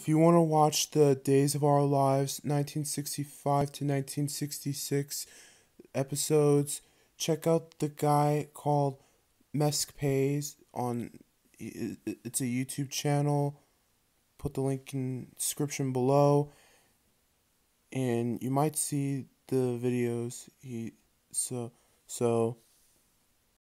If you want to watch the Days of Our Lives 1965 to 1966 episodes, check out the guy called Mesk Pays on it's a YouTube channel. Put the link in description below and you might see the videos he so so